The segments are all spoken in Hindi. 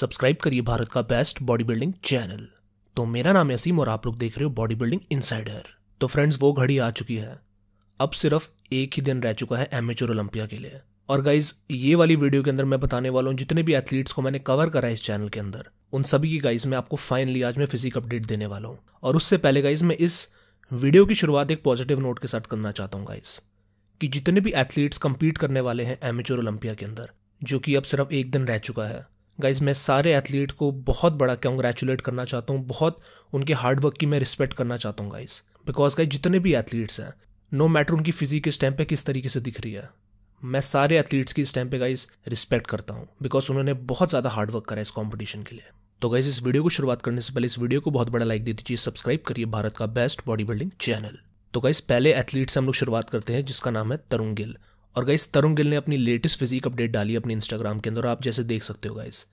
सब्सक्राइब करिए भारत का बेस्ट बॉडी बिल्डिंग चैनल तो मेरा नाम असीम और आप लोग देख रहे हो बॉडी बिल्डिंग इनसाइडर तो फ्रेंड्स वो घड़ी आ चुकी है अब सिर्फ एक ही दिन रह चुका है एमेचोर ओलंपिया के लिए और गाइज ये वाली वीडियो के अंदर मैं बताने वाला हूँ जितने भी एथलीट्स को मैंने कवर करा है इस चैनल के अंदर उन सभी की गाइज मैं आपको फाइनली आज मैं फिजिक अपडेट देने वाला हूँ और उससे पहले गाइज मैं इस वीडियो की शुरुआत एक पॉजिटिव नोट के साथ करना चाहता हूँ गाइज कि जितने भी एथलीट्स कम्पीट करने वाले हैं एमेचोर ओलंपिया के अंदर जो कि अब सिर्फ एक दिन रह चुका है गाइज मैं सारे एथलीट को बहुत बड़ा कंग्रेचुलेट करना चाहता हूँ बहुत उनके हार्डवर्क की मैं रिस्पेक्ट करना चाहता हूँ गाइज बिकॉज गाइज जितने भी एथलीट्स हैं नो मैटर उनकी फिजिक इस टाइम पे किस तरीके से दिख रही है मैं सारे एथलीट्स की इस टाइम पे गाइज रिस्पेक्ट करता हूँ बिकॉज उन्होंने बहुत ज़्यादा हार्डवर्क करा इस कॉम्पिटिशन के लिए तो गाइज इस वीडियो को शुरुआत करने से पहले इस वीडियो को बहुत बड़ा लाइक दे दीजिए सब्सक्राइब करिए भारत का बेस्ट बॉडी बिल्डिंग चैनल तो गाइज पहले एथलीट से हम लोग शुरुआत करते हैं जिसका नाम है तरुण गिल और गाइस तरुण गिल ने अपनी लेटेस्ट फिजिक अपडेट डाली अपने इंस्टाग्राम के अंदर आप जैसे देख सकते हो गाइस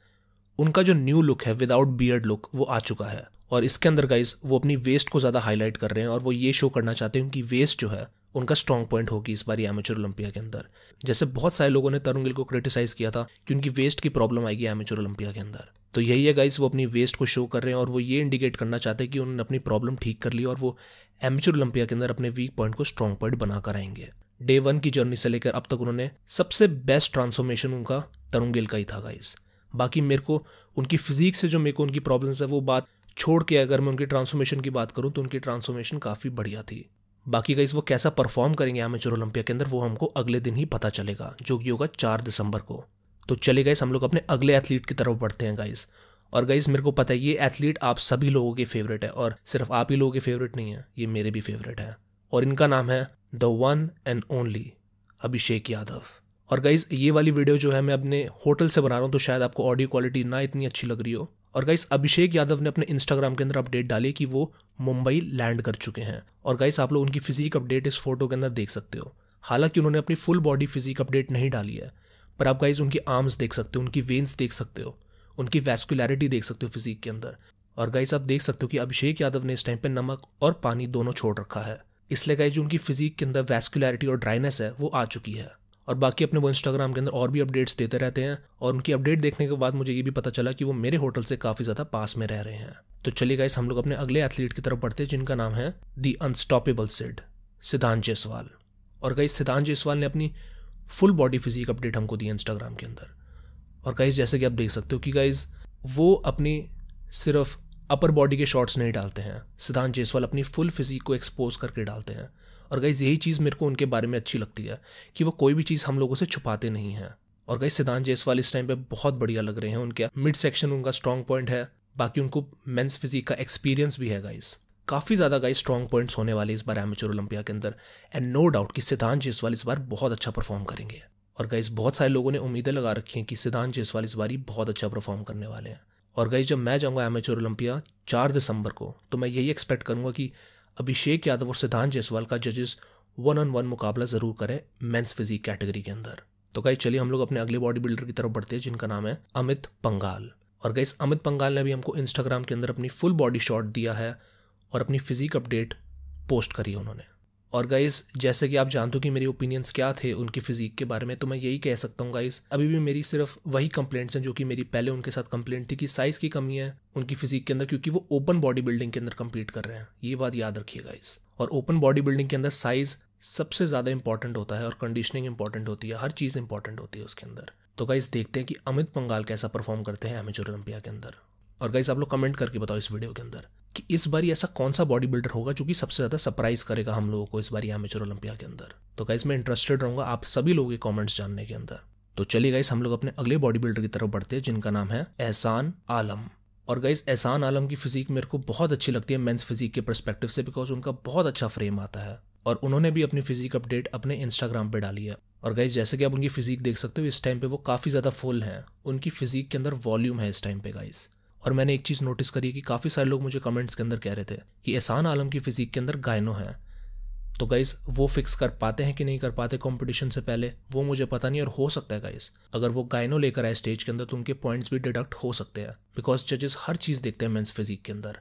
उनका जो न्यू लुक है विदाउट बियर्ड लुक वो आ चुका है और इसके अंदर गाइस वो अपनी वेस्ट को ज़्यादा हाईलाइट कर रहे हैं और वो ये शो करना चाहते हैं कि वेस्ट जो है उनका स्ट्रॉन्ग पॉइंट होगी इस बार एमेचर ओलंपिया के अंदर जैसे बहुत सारे लोगों ने तरुण गिल को क्रिटिसाइज किया था कि उनकी वेस्ट की प्रॉब्लम आएगी एमेचर ओलंपिया के अंदर तो यही है गाइस वो अपनी वेस्ट को शो कर रहे हैं और वो ये इंडिकेट करना चाहते हैं कि उन्होंने अपनी प्रॉब्लम ठीक कर ली और वो एमेचर ओलंपिया के अंदर अपने वीक पॉइंट को स्ट्रॉन्ग पॉइंट बनाकर आएंगे डे वन की जर्नी से लेकर अब तक उन्होंने सबसे बेस्ट ट्रांसफॉर्मेशन उनका तरुण गिल का ही था गाइस बाकी मेरे को उनकी फिजिक से जो मेरे को उनकी प्रॉब्लम्स है वो बात छोड़ के अगर मैं उनकी ट्रांसफॉर्मेशन की बात करूँ तो उनकी ट्रांसफॉर्मेशन काफ़ी बढ़िया थी बाकी गाइस वो कैसा परफॉर्म करेंगे एमेचर ओलंपिया के अंदर वो हमको अगले दिन ही पता चलेगा जो कि होगा चार दिसंबर को तो चले गाइस हम लोग अपने अगले एथलीट की तरफ बढ़ते हैं गाइस और गाइस मेरे को पता है ये एथलीट आप सभी लोगों के फेवरेट है और सिर्फ आप ही लोगों के फेवरेट नहीं है ये मेरे भी फेवरेट है और इनका नाम है the one and only Abhishek Yadav और गाइज ये वाली वीडियो जो है मैं अपने होटल से बना रहा हूँ तो शायद आपको ऑडियो क्वालिटी ना इतनी अच्छी लग रही हो और गाइस अभिषेक यादव ने अपने इंस्टाग्राम के अंदर अपडेट डाली कि वो मुंबई लैंड कर चुके हैं और गाइस आप लोग उनकी फिजिक अपडेट इस फोटो के अंदर देख सकते हो हालांकि उन्होंने अपनी फुल बॉडी फिजिक अपडेट नहीं डाली है पर आप गाइज उनकी आर्म्स देख सकते हो उनकी वेन्स देख सकते हो उनकी वैस्कुलरिटी देख सकते हो फिजिक के अंदर और गाइस आप देख सकते हो कि अभिषेक यादव ने इस टाइम पे नमक और पानी दोनों छोड़ रखा है इसलिए गाइज जो उनकी फिजिक के अंदर वेस्कुलरिटी और ड्राइनेस है वो आ चुकी है और बाकी अपने वो इंस्टाग्राम के अंदर और भी अपडेट्स देते रहते हैं और उनकी अपडेट देखने के बाद मुझे ये भी पता चला कि वो मेरे होटल से काफ़ी ज़्यादा पास में रह रहे हैं तो चलिए गाइस हम लोग अपने अगले एथलीट की तरफ बढ़ते हैं जिनका नाम है दी अनस्टॉपेबल सिड सिद्धांत जयसवाल और गाइस सिद्धांत जयसवाल ने अपनी फुल बॉडी फिजिक अपडेट हमको दी इंस्टाग्राम के अंदर और गाइस जैसे कि आप देख सकते हो कि गाइज वो अपनी सिर्फ अपर बॉडी के शॉर्ट्स नहीं डालते हैं सिद्धांत जयसवाल अपनी फुल फिजिक को एक्सपोज करके डालते हैं और गई यही चीज़ मेरे को उनके बारे में अच्छी लगती है कि वो कोई भी चीज़ हम लोगों से छुपाते नहीं हैं और गई सिद्धांत जयसवाल इस टाइम पर बहुत बढ़िया लग रहे हैं उनके मिड सेक्शन उनका स्ट्रॉन्ग पॉइंट है बाकी उनको मेन्स फिजिक का एक्सपीरियंस भी है गाइस काफ़ी ज़्यादा गाइस स्ट्रॉन्ग पॉइंट्स होने वाले इस बार एमेचोर ओलंपिया के अंदर एंड नो डाउट कि सिद्धांत जयसवाल इस बार बहुत अच्छा परफॉर्म करेंगे और गाइस बहुत सारे लोगों ने उम्मीदें लगा रखी हैं कि सिद्धांत जयसवाल इस बार ही बहुत अच्छा परफॉर्म करने वाले हैं और गई जब मैं जाऊँगा एमेचोर ओलंपिया चार दिसंबर को तो मैं यही एक्सपेक्ट करूँगा कि अभिषेक यादव और सिद्धांत जायसवाल का जजेस वन ऑन वन मुकाबला ज़रूर करें मेंस फिजिक कैटेगरी के अंदर तो गाइज चलिए हम लोग अपने अगले बॉडी बिल्डर की तरफ बढ़ते हैं जिनका नाम है अमित पंगाल और गई अमित पंगाल ने भी हमको इंस्टाग्राम के अंदर अपनी फुल बॉडी शॉट दिया है और अपनी फिजिक अपडेट पोस्ट करी है उन्होंने और गाइस जैसे कि आप जानते हो कि मेरे ओपिनियंस क्या थे उनकी फ़िज़ीक के बारे में तो मैं यही कह सकता हूँ गाइस अभी भी मेरी सिर्फ वही कंप्लेंट्स हैं जो कि मेरी पहले उनके साथ कंप्लेंट थी कि साइज़ की कमी है उनकी फ़िज़ीक के अंदर क्योंकि वो ओपन बॉडी बिल्डिंग के अंदर कंप्लीट कर रहे हैं ये बात याद रखिए गाइस और ओपन बॉडी बिल्डिंग के अंदर साइज़ सबसे ज़्यादा इंपॉर्टेंट होता है और कंडीशनिंग इंपॉर्टेंट होती है हर चीज़ इंपॉर्टेंट होती है उसके अंदर तो गाइस देखते हैं कि अमित पंगाल कैसा परफॉर्म करते हैं एमेचोर ओलंपिया के अंदर और गाइस आप लोग कमेंट करके बताओ इस वीडियो के अंदर कि इस बार ऐसा कौन सा बॉडी बिल्डर होगा जो कि सबसे ज़्यादा सरप्राइज करेगा हम लोगों को इस बार आमेचर ओलंपिया के अंदर तो गाइस मैं इंटरेस्टेड रहूँगा आप सभी लोगों के कॉमेंट्स जानने के अंदर तो चलिए गाइस हम लोग अपने अगले बॉडी बिल्डर की तरफ बढ़ते हैं जिनका नाम है एहसान आलम और गाइस एहसान आलम की फिजिक मेरे को बहुत अच्छी लगती है मेंस फिजिक के परस्पेक्टिव से बिकॉज उनका बहुत अच्छा फ्रेम आता है और उन्होंने भी अपनी फिजिक अपडेट अपने इंस्टाग्राम पे डाली है और गाइज जैसे कि आप उनकी फिजिक देख सकते हो इस टाइम पे वो काफ़ी ज़्यादा फुल हैं उनकी फिजिक के अंदर वॉल्यूम है इस टाइम पे गाइज़ और मैंने एक चीज़ नोटिस करी कि काफ़ी सारे लोग मुझे कमेंट्स के अंदर कह रहे थे कि एहसान आलम की फ़िज़िक के अंदर गायनो है तो गाइस वो फिक्स कर पाते हैं कि नहीं कर पाते कंपटीशन से पहले वो मुझे पता नहीं और हो सकता है गाइस अगर वो गायनो लेकर आए स्टेज के अंदर तो उनके पॉइंट्स भी डिडक्ट हो सकते हैं बिकॉज जजेस हर चीज़ देखते हैं मेंस फिजिक के अंदर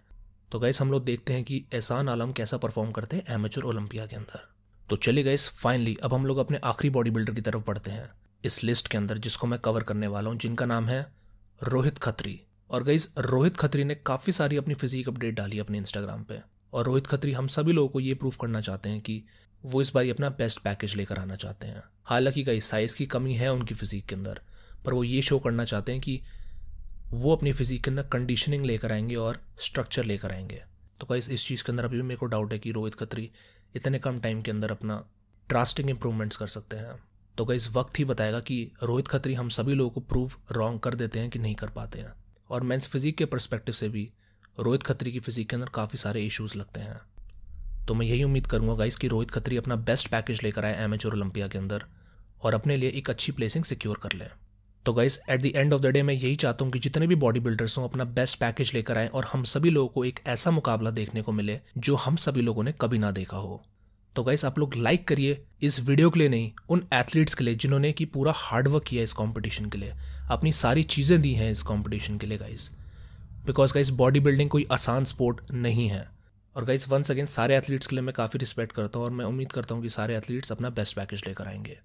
तो गाइस हम लोग देखते हैं कि एहसान आलम कैसा परफॉर्म करते हैं एमेचर ओलंपिया के अंदर तो चलिए गाइस फाइनली अब हम लोग अपने आखिरी बॉडी बिल्डर की तरफ बढ़ते हैं इस लिस्ट के अंदर जिसको मैं कवर करने वाला हूँ जिनका नाम है रोहित खत्री और गई रोहित खत्री ने काफ़ी सारी अपनी फिजिक अपडेट डाली अपने इंस्टाग्राम पे और रोहित खत्री हम सभी लोगों को ये प्रूव करना चाहते हैं कि वो इस बार अपना बेस्ट पैकेज लेकर आना चाहते हैं हालांकि गई साइज़ की कमी है उनकी फिजिक के अंदर पर वो ये शो करना चाहते हैं कि वो अपनी फिजिक के अंदर कंडीशनिंग लेकर आएंगे और स्ट्रक्चर लेकर आएंगे तो कई इस चीज़ के अंदर अभी भी मेरे को डाउट है कि रोहित खत्री इतने कम टाइम के अंदर अपना ट्रास्टिंग इम्प्रूवमेंट्स कर सकते हैं तो कई वक्त ही बताएगा कि रोहित खत्री हम सभी लोगों को प्रूव रॉन्ग कर देते हैं कि नहीं कर पाते हैं और मेंस फिज़िक के परस्पेक्टिव से भी रोहित खत्री की फ़िज़िक के अंदर काफ़ी सारे इश्यूज लगते हैं तो मैं यही उम्मीद करूँगा गाइस कि रोहित खत्री अपना बेस्ट पैकेज लेकर आए एम एमेचोर ओलंपिया के अंदर और अपने लिए एक अच्छी प्लेसिंग सिक्योर कर लें तो guys at the end of the day मैं यही चाहता हूँ कि जितने भी बॉडी बिल्डर्स हों अपना बेस्ट पैकेज लेकर आए और हम सभी लोगों को एक ऐसा मुकाबला देखने को मिले जो हम सभी लोगों ने कभी ना देखा हो तो गाइस आप लोग लाइक करिए इस वीडियो के लिए नहीं उन एथलीट्स के लिए जिन्होंने कि पूरा हार्डवर्क किया इस कॉम्पिटिशन के लिए अपनी सारी चीज़ें दी हैं इस कॉम्पिटिशन के लिए guys because guys body building कोई आसान स्पोर्ट नहीं है और गाइस वंस अगेन सारे एथलीट्स के लिए मैं काफ़ी रिस्पेक्ट करता हूँ और मैं उम्मीद करता हूँ कि सारे एथलीट्स अपना बेस्ट पैकेज लेकर आएंगे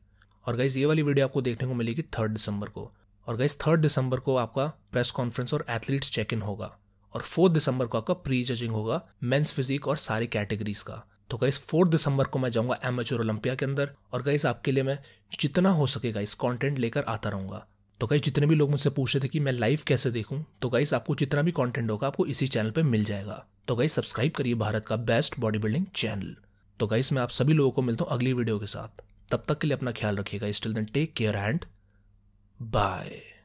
और गाइज ये वाली वीडियो आपको देखने को मिलेगी थर्ड दिसंबर को और गाइज थर्ड दिसंबर को आपका प्रेस कॉन्फ्रेंस और एथलीट्स चेक इन होगा और फोर्थ दिसंबर को आपका प्री जजिंग होगा मेंस फिजिक और सारी कैटेगरीज का तो गाइस फोर्थ दिसंबर को मैं जाऊंगा एमेचोर ओलंपिया के अंदर और गाइस आपके लिए मैं जितना हो सके गाइस कंटेंट लेकर आता रहूंगा तो गाइस जितने भी लोग मुझसे पूछ रहे थे कि मैं लाइव कैसे देखूं तो गाइस आपको जितना भी कॉन्टेंट होगा आपको इसी चैनल पर मिल जाएगा तो गाइस सब्सक्राइब करिए भारत का बेस्ट बॉडी बिल्डिंग चैनल तो गाइस मैं आप सभी लोगों को मिलता हूँ अगली वीडियो के साथ तब तक के लिए अपना ख्याल रखिएगा still then take care and bye